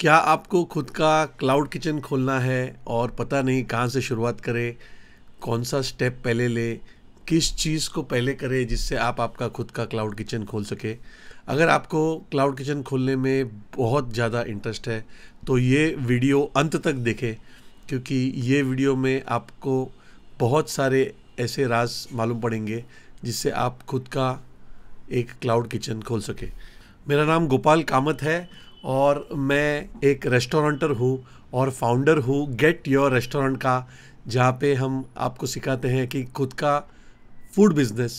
क्या आपको खुद का क्लाउड किचन खोलना है और पता नहीं कहाँ से शुरुआत करें कौन सा स्टेप पहले ले किस चीज़ को पहले करें जिससे आप आपका खुद का क्लाउड किचन खोल सके अगर आपको क्लाउड किचन खोलने में बहुत ज़्यादा इंटरेस्ट है तो ये वीडियो अंत तक देखें क्योंकि ये वीडियो में आपको बहुत सारे ऐसे राज मालूम पड़ेंगे जिससे आप खुद का एक क्लाउड किचन खोल सके मेरा नाम गोपाल कामत है और मैं एक रेस्टोरेंटर हूँ और फाउंडर हूँ गेट योर रेस्टोरेंट का जहाँ पे हम आपको सिखाते हैं कि खुद का फूड बिजनेस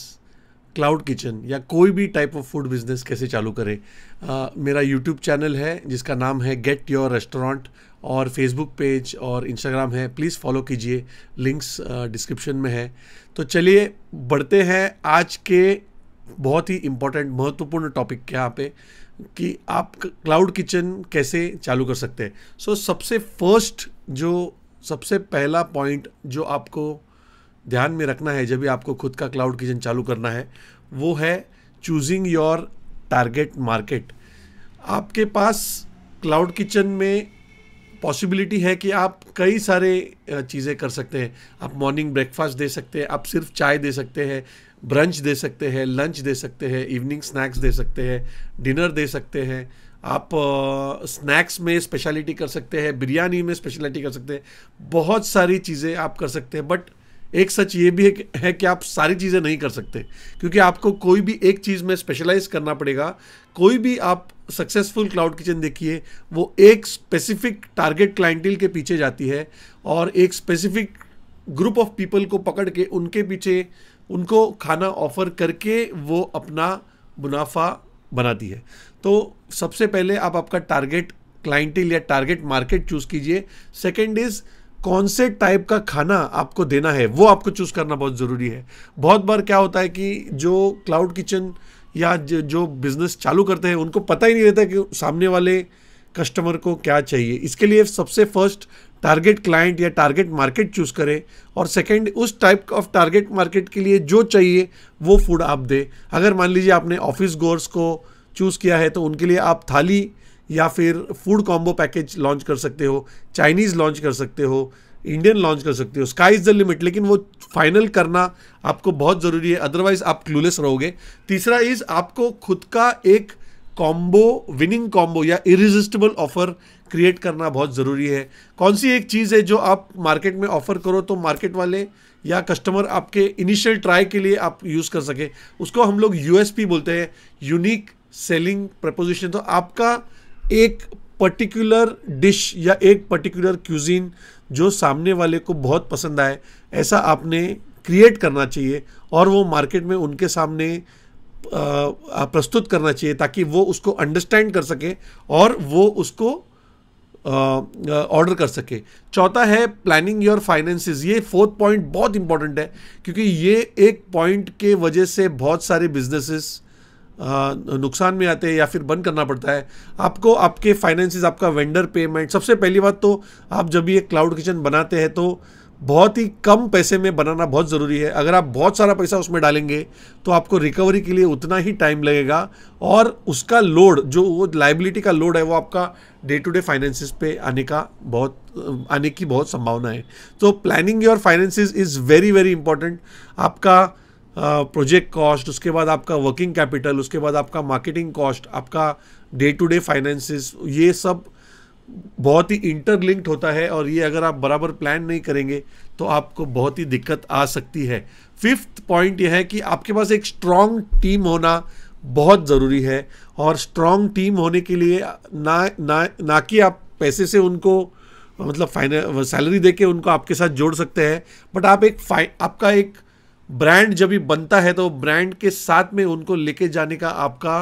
क्लाउड किचन या कोई भी टाइप ऑफ फूड बिजनेस कैसे चालू करें uh, मेरा यूट्यूब चैनल है जिसका नाम है गेट योर रेस्टोरेंट और फेसबुक पेज और इंस्टाग्राम है प्लीज़ फॉलो कीजिए लिंक्स डिस्क्रिप्शन में है तो चलिए बढ़ते हैं आज के बहुत ही इम्पोर्टेंट महत्वपूर्ण टॉपिक के यहाँ पे कि आप क्लाउड किचन कैसे चालू कर सकते हैं सो so, सबसे फर्स्ट जो सबसे पहला पॉइंट जो आपको ध्यान में रखना है जब भी आपको खुद का क्लाउड किचन चालू करना है वो है चूजिंग योर टारगेट मार्केट आपके पास क्लाउड किचन में पॉसिबिलिटी है कि आप कई सारे चीज़ें कर सकते हैं आप मॉर्निंग ब्रेकफास्ट दे सकते हैं आप सिर्फ चाय दे सकते हैं ब्रंच दे सकते हैं लंच दे सकते हैं इवनिंग स्नैक्स दे सकते हैं डिनर दे सकते हैं आप स्नैक्स में स्पेशलिटी कर सकते हैं बिरयानी में स्पेशलिटी कर सकते हैं बहुत सारी चीज़ें आप कर सकते हैं बट एक सच ये भी है कि आप सारी चीज़ें नहीं कर सकते क्योंकि आपको कोई भी एक चीज़ में स्पेशलाइज करना पड़ेगा कोई भी आप सक्सेसफुल क्लाउड किचन देखिए वो एक स्पेसिफिक टारगेट क्लाइंटिल के पीछे जाती है और एक स्पेसिफिक ग्रुप ऑफ पीपल को पकड़ के उनके पीछे उनको खाना ऑफर करके वो अपना मुनाफा बनाती है तो सबसे पहले आप आपका टारगेट क्लाइंटिल या टारगेट मार्केट चूज़ कीजिए सेकेंड इज़ कौन से टाइप का खाना आपको देना है वो आपको चूज़ करना बहुत ज़रूरी है बहुत बार क्या होता है कि जो क्लाउड किचन या जो बिज़नेस चालू करते हैं उनको पता ही नहीं रहता कि सामने वाले कस्टमर को क्या चाहिए इसके लिए सबसे फर्स्ट टारगेट क्लाइंट या टारगेट मार्केट चूज़ करें और सेकंड उस टाइप ऑफ टारगेट मार्केट के लिए जो चाहिए वो फूड आप दें अगर मान लीजिए आपने ऑफिस गोर्स को चूज़ किया है तो उनके लिए आप थाली या फिर फूड कॉम्बो पैकेज लॉन्च कर सकते हो चाइनीज़ लॉन्च कर सकते हो इंडियन लॉन्च कर सकते हो स्काई इज द लिमिट लेकिन वो फाइनल करना आपको बहुत ज़रूरी है अदरवाइज आप क्लूलेस रहोगे तीसरा इज आपको खुद का एक कॉम्बो विनिंग कॉम्बो या इरिजिस्टेबल ऑफर क्रिएट करना बहुत ज़रूरी है कौन सी एक चीज़ है जो आप मार्केट में ऑफ़र करो तो मार्केट वाले या कस्टमर आपके इनिशियल ट्राई के लिए आप यूज़ कर सके उसको हम लोग यूएसपी बोलते हैं यूनिक सेलिंग प्रपोजिशन तो आपका एक पर्टिकुलर डिश या एक पर्टिकुलर क्यूजीन जो सामने वाले को बहुत पसंद आए ऐसा आपने क्रिएट करना चाहिए और वो मार्केट में उनके सामने प्रस्तुत करना चाहिए ताकि वो उसको अंडरस्टैंड कर सके और वो उसको ऑर्डर कर सके चौथा है प्लानिंग योर फाइनेंसेस ये फोर्थ पॉइंट बहुत इंपॉर्टेंट है क्योंकि ये एक पॉइंट के वजह से बहुत सारे बिजनेसेस नुकसान में आते हैं या फिर बंद करना पड़ता है आपको आपके फाइनेंसिस आपका वेंडर पेमेंट सबसे पहली बात तो आप जब भी एक क्लाउड किचन बनाते हैं तो बहुत ही कम पैसे में बनाना बहुत ज़रूरी है अगर आप बहुत सारा पैसा उसमें डालेंगे तो आपको रिकवरी के लिए उतना ही टाइम लगेगा और उसका लोड जो वो लाइबिलिटी का लोड है वो आपका डे टू डे फाइनेंसिस पे आने का बहुत आने की बहुत संभावना है तो planning your finances is very very important आपका प्रोजेक्ट कॉस्ट उसके बाद आपका वर्किंग कैपिटल उसके बाद आपका मार्केटिंग कॉस्ट आपका डे टू डे फाइनेंसिस ये सब बहुत ही इंटरलिंक्ड होता है और ये अगर आप बराबर प्लान नहीं करेंगे तो आपको बहुत ही दिक्कत आ सकती है फिफ्थ पॉइंट यह है कि आपके पास एक स्ट्रांग टीम होना बहुत ज़रूरी है और स्ट्रांग टीम होने के लिए ना ना ना कि आप पैसे से उनको मतलब फाइनल सैलरी दे के उनको आपके साथ जोड़ सकते हैं बट आप एक आपका एक ब्रांड जब भी बनता है तो ब्रांड के साथ में उनको लेके जाने का आपका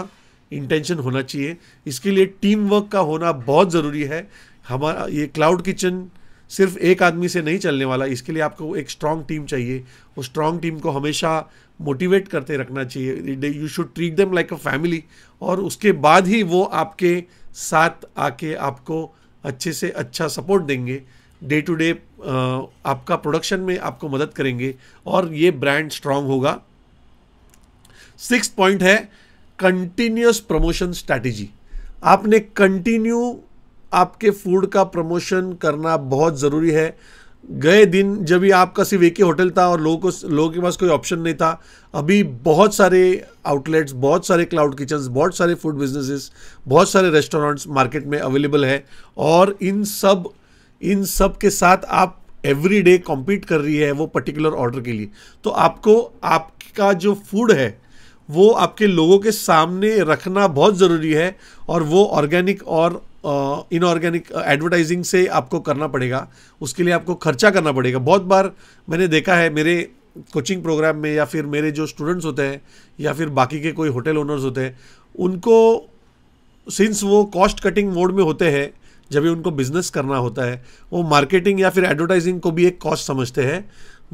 इंटेंशन होना चाहिए इसके लिए टीम वर्क का होना बहुत ज़रूरी है हमारा ये क्लाउड किचन सिर्फ एक आदमी से नहीं चलने वाला इसके लिए आपको एक स्ट्रांग टीम चाहिए उस स्ट्रांग टीम को हमेशा मोटिवेट करते रखना चाहिए you should treat them like a family और उसके बाद ही वो आपके साथ आके आपको अच्छे से अच्छा सपोर्ट देंगे डे टू डे आपका प्रोडक्शन में आपको मदद करेंगे और ये ब्रांड स्ट्रांग होगा सिक्स पॉइंट है कंटिन्यूस प्रमोशन स्ट्रैटेजी आपने कंटिन्यू आपके फूड का प्रमोशन करना बहुत ज़रूरी है गए दिन जब भी आपका सिर्फ एक ही होटल था और लोगों को लोगों के पास कोई ऑप्शन नहीं था अभी बहुत सारे आउटलेट्स बहुत सारे क्लाउड किचन्स बहुत सारे फूड बिजनेसेस बहुत सारे रेस्टोरेंट्स मार्केट में अवेलेबल है और इन सब इन सब के साथ आप एवरी डे कॉम्पीट कर रही है वो पर्टिकुलर ऑर्डर के लिए तो आपको आपका जो फूड है वो आपके लोगों के सामने रखना बहुत ज़रूरी है और वो ऑर्गेनिक और इनऑर्गेनिक एडवर्टाइजिंग से आपको करना पड़ेगा उसके लिए आपको खर्चा करना पड़ेगा बहुत बार मैंने देखा है मेरे कोचिंग प्रोग्राम में या फिर मेरे जो स्टूडेंट्स होते हैं या फिर बाकी के कोई होटल ओनर्स होते हैं उनको सिंस वो कॉस्ट कटिंग मोड में होते हैं जब भी उनको बिजनेस करना होता है वो मार्केटिंग या फिर एडवर्टाइजिंग को भी एक कॉस्ट समझते हैं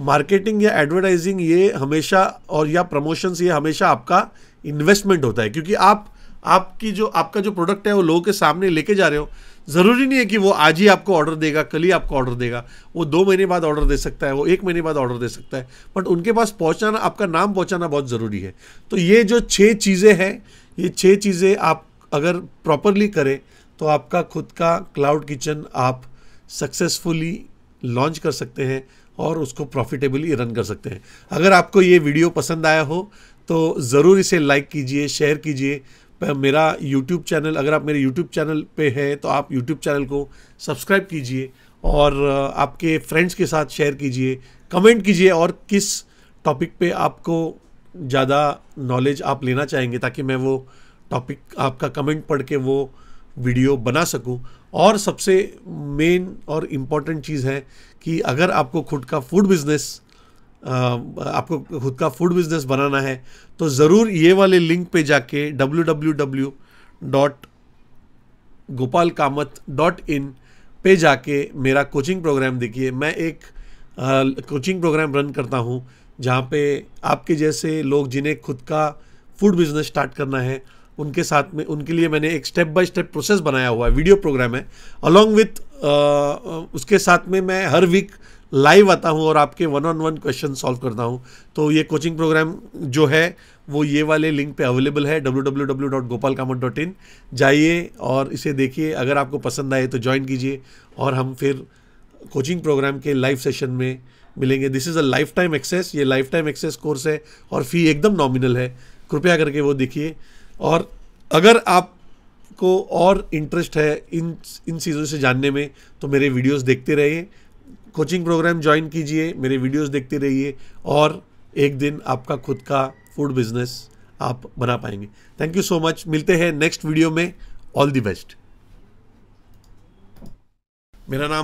मार्केटिंग या एडवर्टाइजिंग ये हमेशा और या प्रमोशंस ये हमेशा आपका इन्वेस्टमेंट होता है क्योंकि आप आपकी जो आपका जो प्रोडक्ट है वो लोगों के सामने लेके जा रहे हो ज़रूरी नहीं है कि वो आज ही आपको ऑर्डर देगा कल ही आपको ऑर्डर देगा वो दो महीने बाद ऑर्डर दे सकता है वो एक महीने बाद ऑर्डर दे सकता है बट उनके पास पहुंचाना आपका नाम पहुंचाना बहुत ज़रूरी है तो ये जो छः चीज़ें हैं ये छः चीज़ें आप अगर प्रॉपरली करें तो आपका खुद का क्लाउड किचन आप सक्सेसफुली लॉन्च कर सकते हैं और उसको प्रॉफिटेबली रन कर सकते हैं अगर आपको ये वीडियो पसंद आया हो तो ज़रूर इसे लाइक कीजिए शेयर कीजिए मेरा यूट्यूब चैनल अगर आप मेरे यूट्यूब चैनल पे है तो आप यूट्यूब चैनल को सब्सक्राइब कीजिए और आपके फ्रेंड्स के साथ शेयर कीजिए कमेंट कीजिए और किस टॉपिक पे आपको ज़्यादा नॉलेज आप लेना चाहेंगे ताकि मैं वो टॉपिक आपका कमेंट पढ़ के वो वीडियो बना सकूं और सबसे मेन और इम्पॉर्टेंट चीज़ है कि अगर आपको खुद का फूड बिज़नेस आपको खुद का फूड बिज़नेस बनाना है तो ज़रूर ये वाले लिंक पे जाके W W W dot Gopal Kamath dot in पे जाके मेरा कोचिंग प्रोग्राम देखिए मैं एक कोचिंग प्रोग्राम रन करता हूँ जहाँ पे आपके जैसे लोग जिन्हें खुद का फूड बिज़नेस स्टार्ट करना है उनके साथ में उनके लिए मैंने एक स्टेप बाय स्टेप प्रोसेस बनाया हुआ है वीडियो प्रोग्राम है अलॉन्ग विथ uh, uh, उसके साथ में मैं हर वीक लाइव आता हूँ और आपके one on one question solve करता हूँ तो ये कोचिंग प्रोग्राम जो है वो ये वाले लिंक पे अवेलेबल है डब्ल्यू जाइए और इसे देखिए अगर आपको पसंद आए तो ज्वाइन कीजिए और हम फिर कोचिंग प्रोग्राम के लाइव सेशन में मिलेंगे this is a lifetime access ये लाइफ टाइम एक्सेस कोर्स है और फ़ी एकदम नॉमिनल है कृपया करके वो देखिए और अगर आपको और इंटरेस्ट है इन इन चीज़ों से जानने में तो मेरे वीडियोस देखते रहिए कोचिंग प्रोग्राम ज्वाइन कीजिए मेरे वीडियोस देखते रहिए और एक दिन आपका खुद का फूड बिजनेस आप बना पाएंगे थैंक यू सो मच मिलते हैं नेक्स्ट वीडियो में ऑल दी बेस्ट मेरा नाम